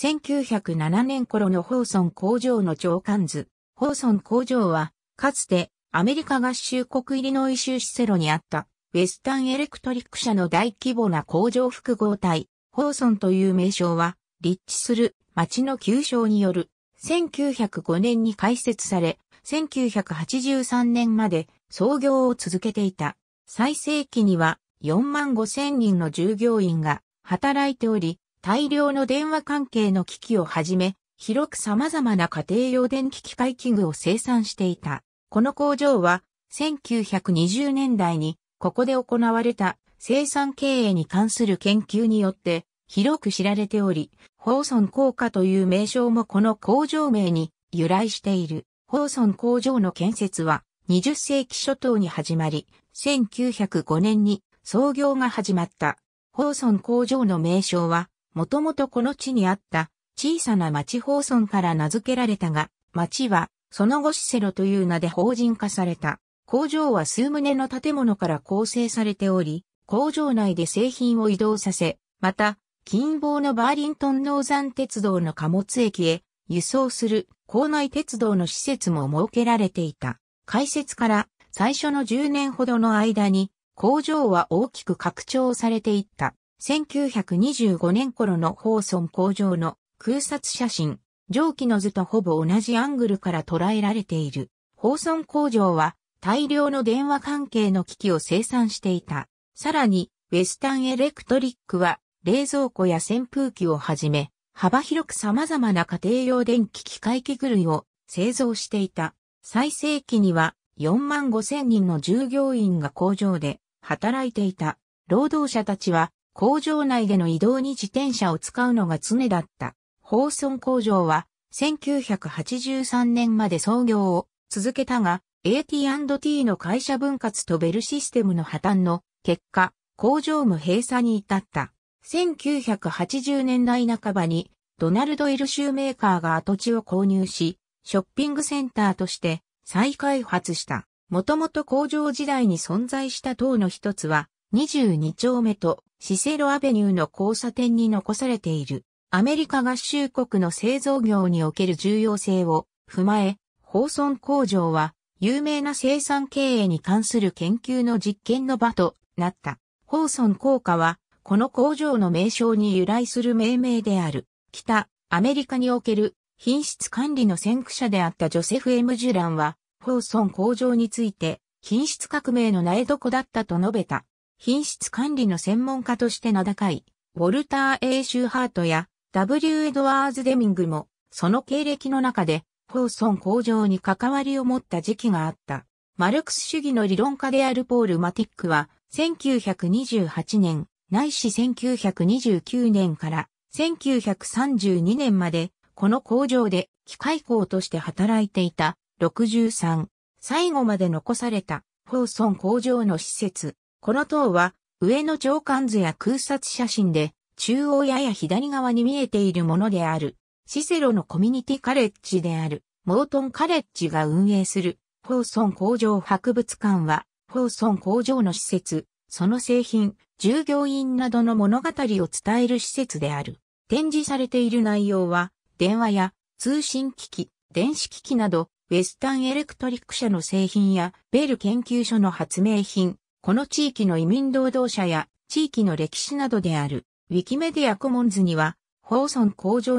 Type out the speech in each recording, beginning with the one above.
1907年頃のホーソン工場の長官図。ホーソン工場は、かつてアメリカ合衆国入りのイ州シセロにあった、ウェスタンエレクトリック社の大規模な工場複合体、ホーソンという名称は、立地する町の旧称による、1905年に開設され、1983年まで創業を続けていた。最盛期には4万5千人の従業員が働いており、大量の電話関係の機器をはじめ、広く様々な家庭用電気機械器具を生産していた。この工場は、1920年代に、ここで行われた生産経営に関する研究によって、広く知られており、ホーソン効果という名称もこの工場名に由来している。ホーソン工場の建設は20世紀初頭に始まり、1905年に創業が始まった。ホーソン工場の名称はもともとこの地にあった小さな町放村から名付けられたが、町はその後シセロという名で法人化された。工場は数棟の建物から構成されており、工場内で製品を移動させ、また、近傍のバーリントン農山鉄道の貨物駅へ輸送する校内鉄道の施設も設けられていた。開設から最初の10年ほどの間に工場は大きく拡張されていった。1925年頃のホーソン工場の空撮写真、蒸気の図とほぼ同じアングルから捉えられている。ホーソン工場は大量の電話関係の機器を生産していた。さらに、ウェスタンエレクトリックは冷蔵庫や扇風機をはじめ、幅広く様々な家庭用電気機械器具類を製造していた。最盛期には4万5千人の従業員が工場で働いていた。労働者たちは工場内での移動に自転車を使うのが常だった。ホーソン工場は1983年まで創業を続けたが、AT&T の会社分割とベルシステムの破綻の結果、工場も閉鎖に至った。1980年代半ばにドナルド・エルシューメーカーが跡地を購入し、ショッピングセンターとして再開発した。もともと工場時代に存在した塔の一つは22丁目とシセロアベニューの交差点に残されているアメリカ合衆国の製造業における重要性を踏まえ、ホーソン工場は有名な生産経営に関する研究の実験の場となった。ホーソン効果はこの工場の名称に由来する命名である。北アメリカにおける品質管理の先駆者であったジョセフ・エムジュランは、ホーソン工場について品質革命の苗床だったと述べた。品質管理の専門家として名高い、ウォルター・エイシューハートや W・ エドワーズ・デミングも、その経歴の中で、ホーソン工場に関わりを持った時期があった。マルクス主義の理論家であるポール・マティックは、1928年、ないし1929年から、1932年まで、この工場で機械工として働いていた63、最後まで残された、ホーソン工場の施設、この塔は、上の長官図や空撮写真で、中央やや左側に見えているものである。シセロのコミュニティカレッジである、モートンカレッジが運営する、フォーソン工場博物館は、フォーソン工場の施設、その製品、従業員などの物語を伝える施設である。展示されている内容は、電話や通信機器、電子機器など、ウェスタンエレクトリック社の製品や、ベル研究所の発明品、この地域の移民労働者や地域の歴史などである、ウィキメディアコモンズには、ホーソン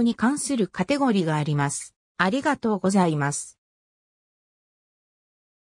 に関するカテゴリがあります。ありがとうございます。